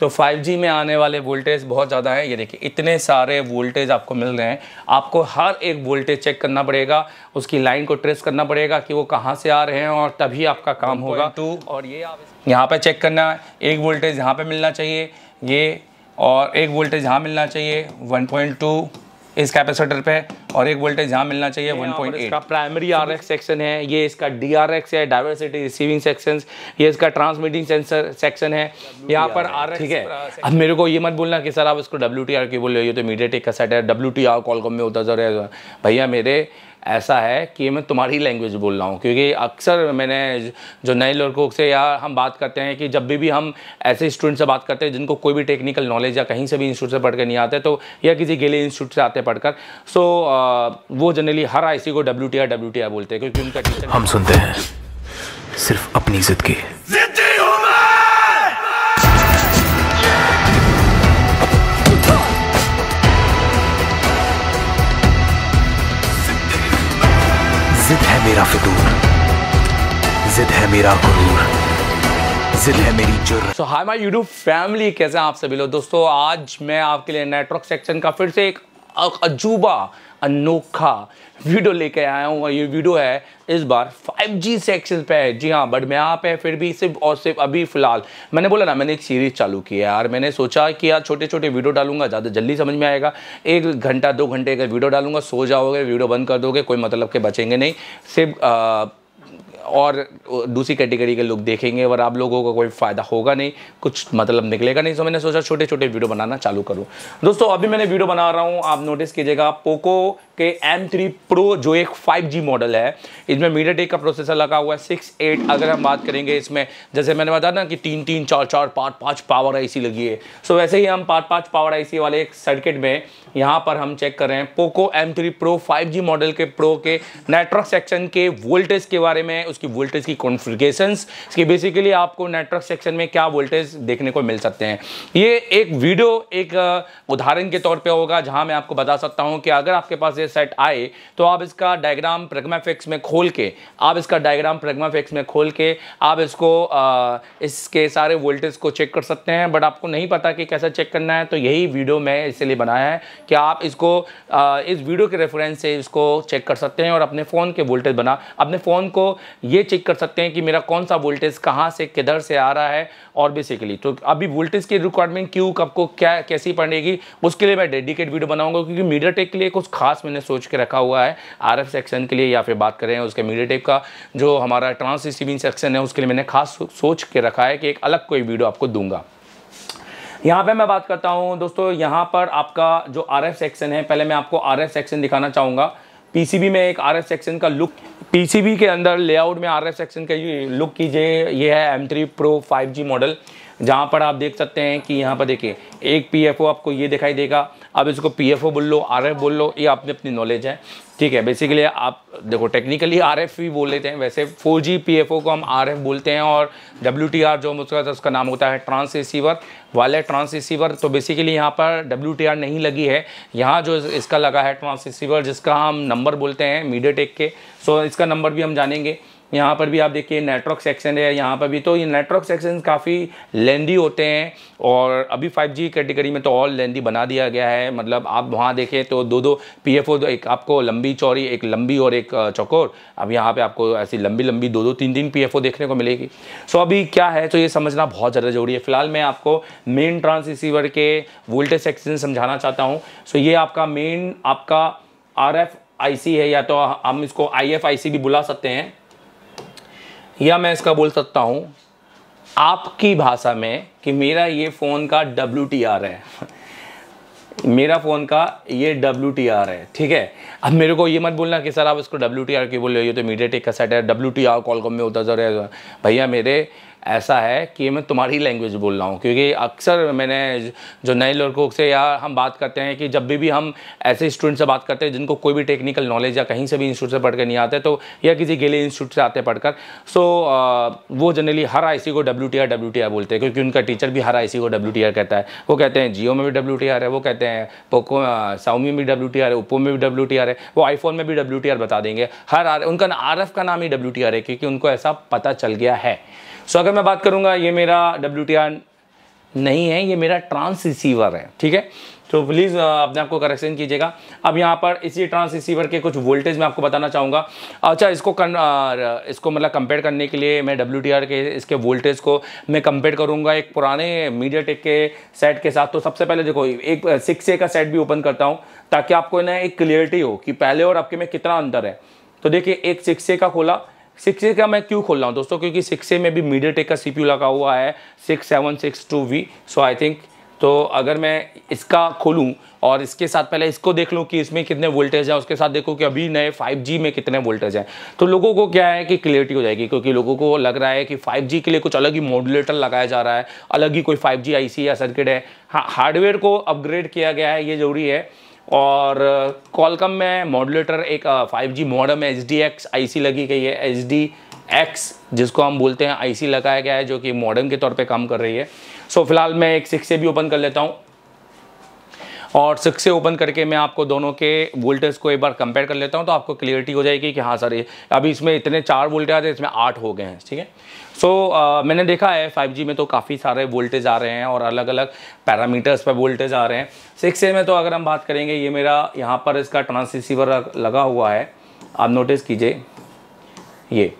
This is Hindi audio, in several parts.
तो 5G में आने वाले वोल्टेज बहुत ज़्यादा हैं ये देखिए इतने सारे वोल्टेज आपको मिल रहे हैं आपको हर एक वोल्टेज चेक करना पड़ेगा उसकी लाइन को ट्रेस करना पड़ेगा कि वो कहाँ से आ रहे हैं और तभी आपका काम होगा टू और ये आप यहाँ पर चेक करना है एक वोल्टेज यहाँ पर मिलना चाहिए ये और एक वोल्टेज यहाँ मिलना चाहिए वन इस कैपेसिटर पे और एक वोल्टेज जहाँ मिलना चाहिए 1.8 इसका प्राइमरी आर सेक्शन है ये इसका डी आर है डाइवर्सिटी रिसीविंग सेक्शन ये इसका ट्रांसमिटिंग सेंसर सेक्शन है यहाँ पर आर ठीक है अब मेरे को ये मत बोलना कि सर आप इसको डब्ल्यू टी आर क्यों बोल रहे हो तो मीडिया टेक का सेट है डब्ल्यू टी आर कॉलकॉम में होता जरूर भैया मेरे ऐसा है कि मैं तुम्हारी लैंग्वेज बोल रहा हूँ क्योंकि अक्सर मैंने जो नए लड़कों से या हम बात करते हैं कि जब भी भी हम ऐसे स्टूडेंट से बात करते हैं जिनको कोई भी टेक्निकल नॉलेज या कहीं से भी इंस्टीट्यूट से पढ़ कर नहीं आते तो या किसी गेले इंस्टीट्यूट से आते हैं पढ़कर सो वो जनरली हर आई को डब्ल्यू टी बोलते हैं क्योंकि उनका हम सुनते हैं सिर्फ अपनी जिद की मेरा फितूर जिद है मेरा गुरूर जिद है मेरी जुर्र so hi my YouTube family कैसे हैं आप सभी लोग दोस्तों आज मैं आपके लिए नेटवर्क सेक्शन का फिर से एक अजूबा अनोखा वीडियो लेके आया हूँ ये वीडियो है इस बार 5G सेक्शन पे है जी हाँ बट मैं यहाँ पे फिर भी सिर्फ और सिर्फ अभी फ़िलहाल मैंने बोला ना मैंने एक सीरीज़ चालू की है यार मैंने सोचा कि यार छोटे छोटे वीडियो डालूंगा ज़्यादा जल्दी समझ में आएगा एक घंटा दो घंटे का वीडियो डालूंगा सो जाओगे वीडियो बंद कर दोगे कोई मतलब के बचेंगे नहीं सिर्फ और दूसरी कैटेगरी के लोग देखेंगे और आप लोगों को कोई फ़ायदा होगा नहीं कुछ मतलब निकलेगा नहीं तो मैंने सोचा छोटे छोटे वीडियो बनाना चालू करूँ दोस्तों अभी मैंने वीडियो बना रहा हूँ आप नोटिस कीजिएगा पोको के एम थ्री प्रो जो एक 5G मॉडल है इसमें मीडिया टेक का प्रोसेसर लगा हुआ है सिक्स एट अगर हम बात करेंगे इसमें जैसे मैंने बताया ना कि तीन तीन चार चार पाँच पाँच पावर आईसी लगी है सो वैसे ही हम पाँच पाँच पावर आई वाले एक सर्किट में यहाँ पर हम चेक कर रहे हैं Poco M three Pro model के प्रो के नेटवर्क सेक्शन के वोल्टेज के बारे में उसकी वोल्टेज की कॉन्फ्रिगेशंस की बेसिकली आपको नेटवर्क सेक्शन में क्या वोल्टेज देखने को मिल सकते हैं ये एक वीडियो एक उदाहरण के तौर पे होगा जहां मैं आपको बता सकता हूं कि अगर आपके पास ये सेट आए तो आप इसका डायग्राम प्रगमाफिक्स में खोल के आप इसका डायग्राम प्रगमाफिक्स में खोल के आप इसको आ, इसके सारे वोल्टेज को चेक कर सकते हैं बट आपको नहीं पता कि कैसा चेक करना है तो यही वीडियो मैं इसलिए बनाया है कि आप इसको आ, इस वीडियो के रेफरेंस से इसको चेक कर सकते हैं और अपने फ़ोन के वोल्टेज बना अपने फ़ोन को ये चेक कर सकते हैं कि मेरा कौन सा वोल्टेज कहाँ से किधर से आ रहा है और बेसिकली तो अभी वोल्टेज की रिक्वायरमेंट क्यों कब को क्या कैसी पड़ेगी उसके लिए मैं डेडिकेट वीडियो बनाऊंगा क्योंकि मीडिया टेक के लिए कुछ खास मैंने सोच के रखा हुआ है आर सेक्शन के लिए या फिर बात करें उसके मीडिया टेक का जो हमारा ट्रांस रिसीविंग सेक्शन है उसके लिए मैंने खास सोच के रखा है कि एक अलग कोई वीडियो आपको दूंगा यहाँ पे मैं बात करता हूँ दोस्तों यहाँ पर आपका जो आर सेक्शन है पहले मैं आपको आर सेक्शन दिखाना चाहूँगा पीसीबी में एक आरएफ सेक्शन का लुक पीसीबी के अंदर लेआउट में आरएफ सेक्शन का लुक कीजिए ये है M three Pro five G model जहाँ पर आप देख सकते हैं कि यहाँ पर देखिए एक पीएफओ आपको ये दिखाई देगा आप इसको पीएफओ बोल लो आर बोल लो ये आपने अपनी नॉलेज है ठीक है बेसिकली आप देखो टेक्निकली एफ भी बोल लेते हैं वैसे फोर जी को हम एफ बोलते हैं और डब्ल्यू जो हम उसका उसका नाम होता है ट्रांस रिसीवर वाले ट्रांस रिसीवर तो बेसिकली यहाँ पर डब्ल्यू नहीं लगी है यहाँ जो इसका लगा है ट्रांस रिसीवर जिसका हम नंबर बोलते हैं मीडिया टेक के सो इसका नंबर भी हम जानेंगे यहाँ पर भी आप देखिए नेटवर्क सेक्शन है यहाँ पर भी तो ये नेटवर्क सेक्शन काफ़ी लेंदी होते हैं और अभी 5G कैटेगरी में तो और लेंदी बना दिया गया है मतलब आप वहाँ देखें तो दो दो पी एफ एक आपको लंबी चौड़ी एक लंबी और एक चौकोर अब यहाँ पर आपको ऐसी लंबी लंबी दो दो तीन तीन पी देखने को मिलेगी सो अभी क्या है तो ये समझना बहुत ज़्यादा जरूरी है फिलहाल मैं आपको मेन ट्रांस रिसीवर के वोल्टेज सेक्शन समझाना चाहता हूँ सो ये आपका मेन आपका आर एफ आई सी है या तो हम इसको आई एफ आई सी भी बुला सकते हैं या मैं इसका बोल सकता हूँ आपकी भाषा में कि मेरा ये फ़ोन का डब्ल्यू टी आर है मेरा फ़ोन का ये डब्ल्यू टी आर है ठीक है अब मेरे को ये मत बोलना कि सर आप इसको डब्ल्यू टी आर क्यों बोल रहे हो ये तो मीडिया टेक का सेट है W T R Qualcomm में होता जरूर भैया मेरे ऐसा है कि मैं तुम्हारी लैंग्वेज बोल रहा हूँ क्योंकि अक्सर मैंने जो नए लड़कों से या हम बात करते हैं कि जब भी भी हम ऐसे स्टूडेंट से बात करते हैं जिनको कोई भी टेक्निकल नॉलेज या कहीं से भी इंस्टीट्यूट से पढ़ कर नहीं आते तो या किसी गेले इंस्टीट्यूट से आते पढ़कर सो वो जनरली हर आई को W T R W T R बोलते हैं क्योंकि उनका टीचर भी हर आई को डब्ल्यू टी आर कहता है वो कहते हैं जियो में भी डब्ल्यू टी आर है वो कहते हैं पोको साउमी में भी डब्ल्यू टी आर है ओप्पो में भी डब्ल्यू टी आर है वो आईफोन में भी डब्ल्यू टी आर बता देंगे हर आर उनका आर एफ का नाम ही डब्ल्यू टी आर है क्योंकि उनको ऐसा पता चल गया है सो अगर मैं बात करूँगा ये मेरा डब्ल्यू नहीं है ये मेरा ट्रांस रिसीवर है ठीक है तो प्लीज़ अपने आप को करेक्शन कीजिएगा अब यहाँ पर इसी ट्रांस रिसीवर के कुछ वोल्टेज मैं आपको बताना चाहूँगा अच्छा इसको कन, इसको मतलब कंपेयर करने के लिए मैं डब्ल्यू के इसके वोल्टेज को मैं कंपेयर करूँगा एक पुराने मीडिया टेक के सेट के साथ तो सबसे पहले देखो एक सिक्स ए का सेट भी ओपन करता हूँ ताकि आपको ना एक क्लियरिटी हो कि पहले और आपके में कितना अंतर है तो देखिए एक सिक्स ए का खोला सिक्स का मैं क्यों खोल रहा हूँ दोस्तों क्योंकि सिक्स में भी मीडिया टेक का सी लगा हुआ है six seven six two V so I think तो अगर मैं इसका खोलूँ और इसके साथ पहले इसको देख लूँ कि इसमें कितने वोल्टेज हैं उसके साथ देखो कि अभी नए 5G में कितने वोल्टेज हैं तो लोगों को क्या है कि क्लियरिटी हो जाएगी क्योंकि लोगों को लग रहा है कि 5G के लिए कुछ अलग ही मॉड्यूलेटर लगाया जा रहा है अलग ही कोई 5G आईसी या सर्किट है हाँ हार्डवेयर को अपग्रेड किया गया है ये जरूरी है और कॉलकम में मॉडुलेटर एक फाइव जी मॉडम है H D X I C लगी गई है एच डी एक्स जिसको हम बोलते हैं आई सी लगाया गया है जो कि मॉडम के तौर पे काम कर रही है सो so, फिलहाल मैं एक सिक्स से भी ओपन कर लेता हूँ और सिक्स से ओपन करके मैं आपको दोनों के वोल्टेज को एक बार कंपेयर कर लेता हूँ तो आपको क्लियरिटी हो जाएगी कि हाँ सर ये अभी इसमें इतने चार वोल्टेज आ रहे इसमें आठ हो गए हैं ठीक है सो so, मैंने देखा है फाइव में तो काफ़ी सारे वोल्टेज आ रहे हैं और अलग अलग पैरामीटर्स पर वोल्टेज आ रहे हैं सिक्स ए में तो अगर हम बात करेंगे ये मेरा यहाँ पर इसका ट्रांसिसीवर लगा हुआ है आप नोटिस कीजिए ये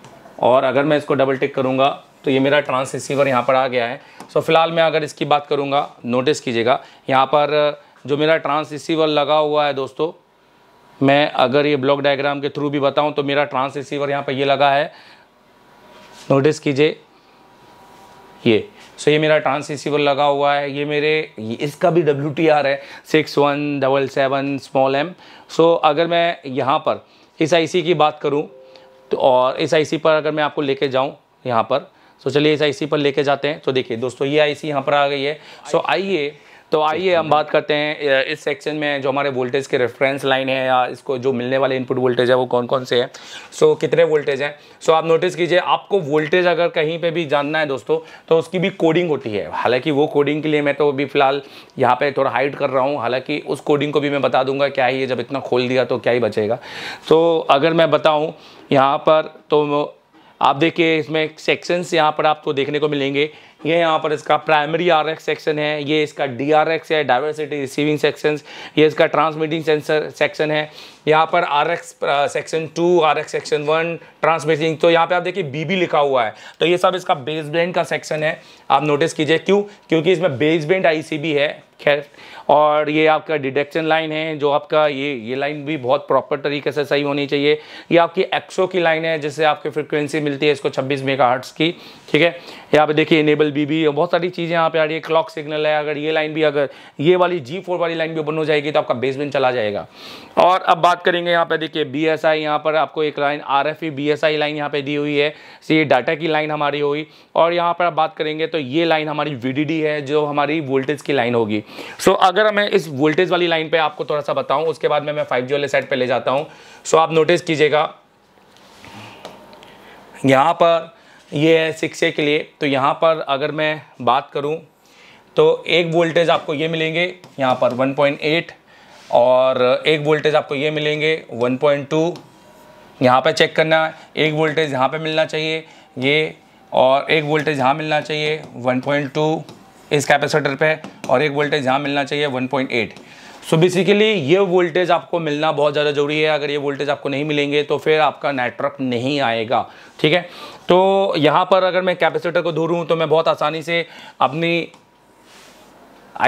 और अगर मैं इसको डबल टिक करूँगा तो ये मेरा ट्रांस रिसीवर यहाँ पर आ गया है सो so, फिलहाल मैं अगर इसकी बात करूँगा नोटिस कीजिएगा यहाँ पर जो मेरा ट्रांस रिसीवर लगा हुआ है दोस्तों मैं अगर ये ब्लॉक डायग्राम के थ्रू भी बताऊं तो मेरा ट्रांस रिसीवर यहाँ पर ये लगा है नोटिस कीजिए ये सो ये मेरा ट्रांस रिसीवर लगा हुआ है ये मेरे ये, इसका भी डब्ल्यू टी आर है six one double seven small M so अगर मैं यहाँ पर इस आई सी की बात करूँ तो और इस आई सी पर अगर मैं आपको लेके जाऊँ यहाँ पर सो तो चलिए इस आई सी पर लेके जाते हैं तो देखिए दोस्तों ये आई सी यहाँ पर आ गई है सो आइए तो आइए हम बात करते हैं इस सेक्शन में जो हमारे वोल्टेज के रेफरेंस लाइन है या इसको जो मिलने वाले इनपुट वोल्टेज है वो कौन कौन से हैं सो so, कितने वोल्टेज हैं सो so, आप नोटिस कीजिए आपको वोल्टेज अगर कहीं पे भी जानना है दोस्तों तो उसकी भी कोडिंग होती है हालांकि वो कोडिंग के लिए मैं तो अभी फिलहाल यहाँ पर थोड़ा हाइड कर रहा हूँ हालाँकि उस कोडिंग को भी मैं बता दूंगा क्या ही है जब इतना खोल दिया तो क्या ही बचेगा तो so, अगर मैं बताऊँ यहाँ पर तो आप देखिए इसमें सेक्शंस यहाँ पर आपको देखने को मिलेंगे ये यहाँ पर इसका प्राइमरी आर सेक्शन है ये इसका डी आर एक्स है डाइवर्सिटी रिसीविंग सेक्शन ये इसका ट्रांसमिटिंग सेंसर सेक्शन है यहाँ पर R X section two R X section one transmitting तो यहाँ पे आप देखिए बी बी लिखा हुआ है तो ये सब इसका बेस बैंड का सेक्शन है आप नोटिस कीजिए क्यों क्योंकि इसमें बेस बैंड आई है खैर और ये आपका डिडक्शन लाइन है जो आपका ये ये लाइन भी बहुत प्रॉपर तरीके से सही होनी चाहिए ये आपकी एक्सो की लाइन है जिससे आपकी फ्रिक्वेंसी मिलती है इसको 26 मेगा की ठीक है यहाँ पे देखिए इनेबल बीबी बहुत सारी चीज़ें यहाँ पे आ रही है क्लॉक सिग्नल है अगर ये लाइन भी अगर ये वाली जी फोर वाली लाइन भी ओपन हो जाएगी तो आपका बेसमेंट चला जाएगा और अब बात करेंगे यहाँ पे देखिए बी एस आई यहाँ पर आपको एक line R F E B S I line यहाँ पे दी हुई है ये डाटा की लाइन हमारी हुई और यहाँ पर आप बात करेंगे तो ये लाइन हमारी वी डी डी है जो हमारी वोल्टेज की लाइन होगी सो so, अगर मैं इस वोल्टेज वाली लाइन पे आपको थोड़ा सा बताऊं उसके बाद में मैं फाइव जी वाले साइड पे ले जाता हूं सो so, आप नोटिस कीजिएगा यहाँ पर ये है सिक्स ए के लिए तो यहाँ पर अगर मैं बात करूँ तो एक वोल्टेज आपको ये मिलेंगे यहाँ पर 1.8 और एक वोल्टेज आपको ये मिलेंगे 1.2 पॉइंट यहाँ पर चेक करना एक वोल्टेज यहाँ पर मिलना चाहिए ये और एक वोल्टेज यहाँ मिलना चाहिए वन इस कैपेसिटर पे और एक वोल्टेज यहाँ मिलना चाहिए 1.8 सो बेसिकली ये वोल्टेज आपको मिलना बहुत ज़्यादा ज़रूरी है अगर ये वोल्टेज आपको नहीं मिलेंगे तो फिर आपका नेटवर्क नहीं आएगा ठीक है तो यहाँ पर अगर मैं कैपेसिटर को ढूंढूँ तो मैं बहुत आसानी से अपनी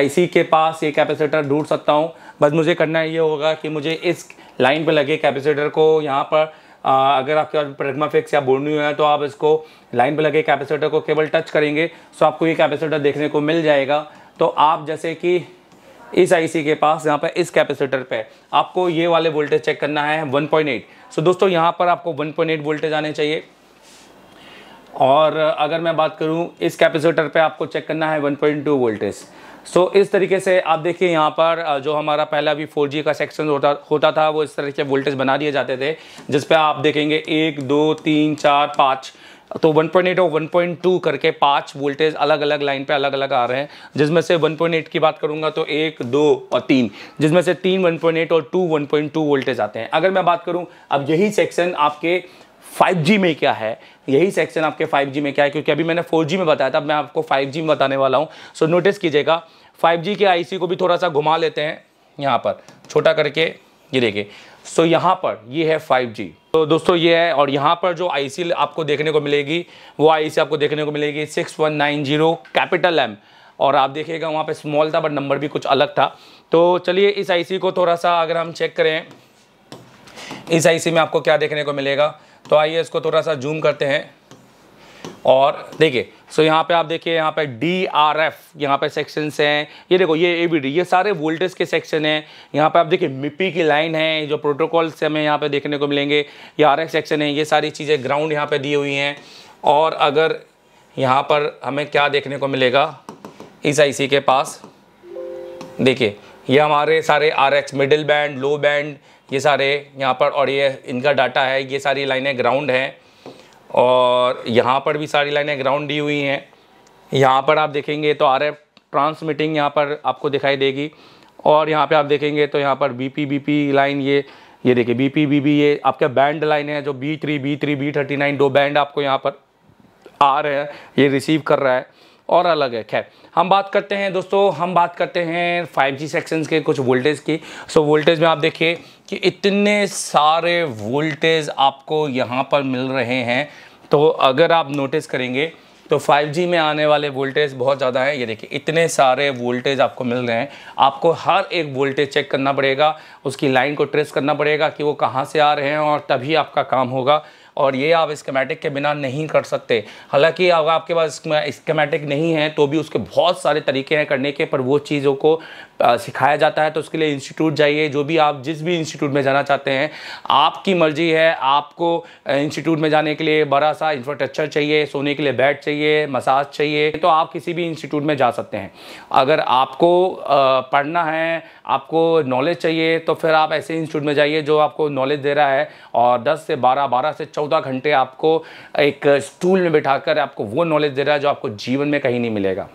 आई के पास ये कैपेसिटर ढूंढ सकता हूँ बस मुझे करना ये होगा कि मुझे इस लाइन पे लगे कैपेसिटर को यहाँ पर अगर आपके पास प्रेगमा फिक्स या बोर्न्यू है तो आप इसको लाइन पर लगे कैपेसिटर को केवल टच करेंगे सो तो आपको ये कैपेसिटर देखने को मिल जाएगा तो आप जैसे कि इस आईसी के पास यहाँ पर इस कैपेसिटर पे आपको ये वाले वोल्टेज चेक करना है 1.8 सो दोस्तों यहाँ पर आपको 1.8 वोल्टेज आने चाहिए और अगर मैं बात करूँ इस कैपेसिटर पे आपको चेक करना है 1.2 वोल्टेज सो so, इस तरीके से आप देखिए यहाँ पर जो हमारा पहला भी 4G का सेक्शन होता होता था वो इस तरह के वोल्टेज बना दिए जाते थे जिस पर आप देखेंगे एक दो तीन चार पाँच तो 1.8 और 1.2 करके पांच वोल्टेज अलग अलग लाइन पे अलग अलग आ रहे हैं जिसमें से 1.8 की बात करूंगा तो एक दो और तीन जिसमें से तीन 1.8 और टू 1.2 वोल्टेज आते हैं अगर मैं बात करूं अब यही सेक्शन आपके 5G में क्या है यही सेक्शन आपके 5G में क्या है क्योंकि अभी मैंने 4G में बताया था मैं आपको 5G में बताने वाला हूँ सो नोटिस कीजिएगा 5G के आईसी को भी थोड़ा सा घुमा लेते हैं यहाँ पर छोटा करके ये देखिए सो so, यहाँ पर ये है 5G तो दोस्तों ये है और यहाँ पर जो आईसी आपको देखने को मिलेगी वो आईसी आपको देखने को मिलेगी जीरो कैपिटल एम और आप देखिएगा वहाँ पर स्मॉल था बट नंबर भी कुछ अलग था तो चलिए इस सी को थोड़ा सा अगर हम चेक करें इस सी में आपको क्या देखने को मिलेगा तो आइए इसको थोड़ा सा जूम करते हैं और देखिए सो यहाँ पे आप देखिए यहाँ पे डी आर एफ यहाँ पे सेक्शंस हैं ये देखो ये ए बी डी ये सारे वोल्टेज के सेक्शन हैं यहाँ पे आप देखिए मिपी की लाइन है जो प्रोटोकॉल्स हमें यहाँ पे देखने को मिलेंगे ये आर एफ सेक्शन है ये सारी चीज़ें ग्राउंड यहाँ पे दी हुई हैं और अगर यहाँ पर हमें क्या देखने को मिलेगा इस आई के पास देखिए ये हमारे सारे R X middle band low band ये सारे यहाँ पर और ये इनका डाटा है ये सारी लाइनें ग्राउंड हैं और यहाँ पर भी सारी लाइनें ग्राउंड दी हुई हैं यहाँ पर आप देखेंगे तो आर एफ ट्रांसमिटिंग यहाँ पर आपको दिखाई देगी और यहाँ पे आप देखेंगे तो यहाँ पर B P B P line ये ये देखिए बी पी बी बी ये आपका बैंड लाइन है जो B three B three B thirty nine दो बैंड आपको यहाँ पर आ रहे हैं ये रिसीव कर रहा है और अलग है खैर हम बात करते हैं दोस्तों हम बात करते हैं 5G सेक्शंस के कुछ वोल्टेज की सो वोल्टेज में आप देखिए कि इतने सारे वोल्टेज आपको यहाँ पर मिल रहे हैं तो अगर आप नोटिस करेंगे तो 5G में आने वाले वोल्टेज बहुत ज़्यादा हैं ये देखिए इतने सारे वोल्टेज आपको मिल रहे हैं आपको हर एक वोल्टेज चेक करना पड़ेगा उसकी लाइन को ट्रेस करना पड़ेगा कि वो कहाँ से आ रहे हैं और तभी आपका काम होगा और ये आप स्केमेटिक के बिना नहीं कर सकते हालांकि अगर आपके पास स्केमेटिक नहीं है तो भी उसके बहुत सारे तरीके हैं करने के पर वो चीज़ों को सिखाया जाता है तो उसके लिए इंस्टीट्यूट जाइए जो भी आप जिस भी इंस्टीट्यूट में जाना चाहते हैं आपकी मर्जी है आपको इंस्टीट्यूट में जाने के लिए बड़ा सा इंफ्रास्ट्रक्चर चाहिए सोने के लिए बेड चाहिए मसाज चाहिए तो आप किसी भी इंस्टीट्यूट में जा सकते हैं अगर आपको पढ़ना है आपको नॉलेज चाहिए तो फिर आप ऐसे इंस्टीट्यूट में जाइए जो आपको नॉलेज दे रहा है और 10 से 12 12 से 14 घंटे आपको एक स्टूल में बिठाकर आपको वो नॉलेज दे रहा है जो आपको जीवन में कहीं नहीं मिलेगा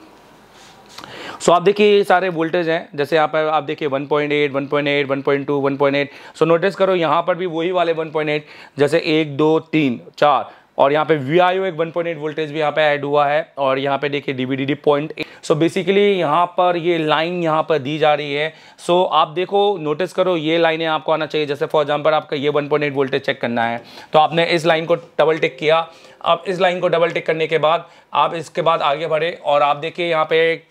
सो so, आप देखिए ये सारे वोल्टेज हैं जैसे यहाँ पर आप देखिए 1.8, 1.8, 1.2, 1.8 सो नोटिस करो यहाँ पर भी वही वाले 1.8 जैसे एक दो तीन चार और यहाँ पे वी एक 1.8 वोल्टेज भी यहाँ पे ऐड हुआ है और यहाँ पे देखिए डी पॉइंट सो बेसिकली यहाँ पर ये लाइन यहाँ पर दी जा रही है सो so, आप देखो नोटिस करो ये लाइनें आपको आना चाहिए जैसे फॉर एग्जाम्पल आपका ये 1.8 वोल्टेज चेक करना है तो आपने इस लाइन को डबल टिक किया अब इस लाइन को डबल टिक करने के बाद आप इसके बाद आगे बढ़े और आप देखिए यहाँ पे एक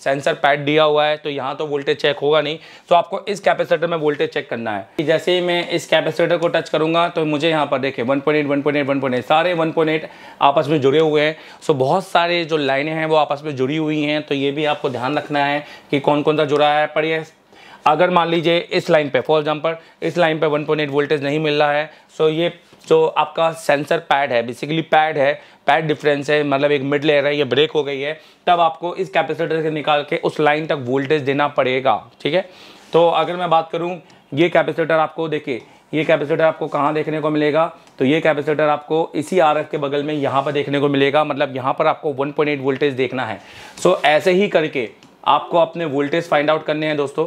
सेंसर पैड दिया हुआ है तो यहाँ तो वोल्टेज चेक होगा नहीं तो आपको इस कैपेसिटर में वोल्टेज चेक करना है जैसे ही मैं इस कैपेसिटर को टच करूँगा तो मुझे यहाँ पर देखिए one point eight one point eight one point eight सारे 1.8 आपस में जुड़े हुए हैं सो बहुत सारे जो लाइनें हैं वो आपस में जुड़ी हुई हैं तो ये भी आपको ध्यान रखना है कि कौन कौन सा जुड़ा है पर ये अगर मान लीजिए इस लाइन पे फॉर एग्जाम्पल इस लाइन पे 1.8 वोल्टेज नहीं मिल रहा है सो ये जो आपका सेंसर पैड है बेसिकली पैड है पैड डिफरेंस है मतलब एक मिड लेयर है ये ब्रेक हो गई है तब आपको इस कैपेसिटर से निकाल के उस लाइन तक वोल्टेज देना पड़ेगा ठीक है तो अगर मैं बात करूँ ये कैपेसिटर आपको देखिए ये कैपेसिटर आपको कहाँ देखने को मिलेगा तो ये कैपेसिटर आपको इसी आर के बगल में यहाँ पर देखने को मिलेगा मतलब यहाँ पर आपको 1.8 वोल्टेज देखना है सो so, ऐसे ही करके आपको अपने वोल्टेज फाइंड आउट करने हैं दोस्तों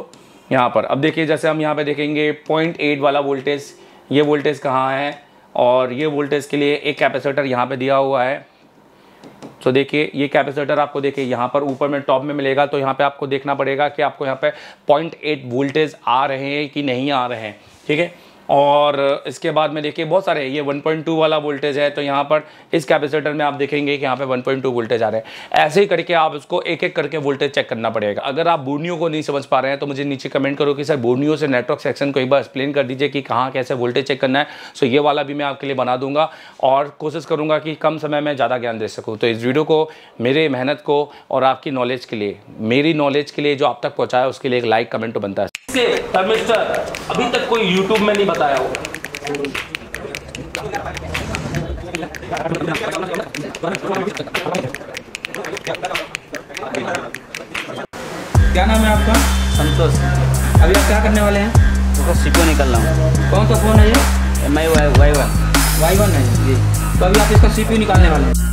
यहाँ पर अब देखिए जैसे हम यहाँ पर देखेंगे पॉइंट वाला वोल्टेज ये वोल्टेज कहाँ है और ये वोल्टेज के लिए एक कैपेसिटर यहाँ पे दिया हुआ है तो so, देखिए ये कैपेसिटर आपको देखिए यहाँ पर ऊपर में टॉप में मिलेगा तो यहाँ पे आपको देखना पड़ेगा कि आपको यहाँ पे 0.8 वोल्टेज आ रहे हैं कि नहीं आ रहे हैं ठीक है और इसके बाद में देखिए बहुत सारे ये 1.2 वाला वोल्टेज है तो यहाँ पर इस कैपेसिटर में आप देखेंगे कि यहाँ पे 1.2 वोल्टेज आ रहे हैं ऐसे ही करके आप उसको एक एक करके वोल्टेज चेक करना पड़ेगा अगर आप बोर्नियो को नहीं समझ पा रहे हैं तो मुझे नीचे कमेंट करो कि सर बोर्नियो से नेटवर्क सेक्शन को एक बार एक्सप्लेन कर दीजिए कि कहाँ कैसे वोल्टेज चेक करना है सो ये वाला भी मैं आपके लिए बना दूंगा और कोशिश करूँगा कि कम समय में ज़्यादा ज्ञान दे सकूँ तो इस वीडियो को मेरे मेहनत को और आपकी नॉलेज के लिए मेरी नॉलेज के लिए जो आप तक पहुँचाया उसके लिए एक लाइक कमेंट तो बनता है अभी तक कोई YouTube में नहीं बताया होगा क्या नाम है आपका संतोष अभी आप क्या करने वाले हैं तो सीखो निकल रहा हूँ कौन सा फ़ोन है ये M I Y one Y one है जी तो अभी आप इसका सीपीयू निकालने वाले हैं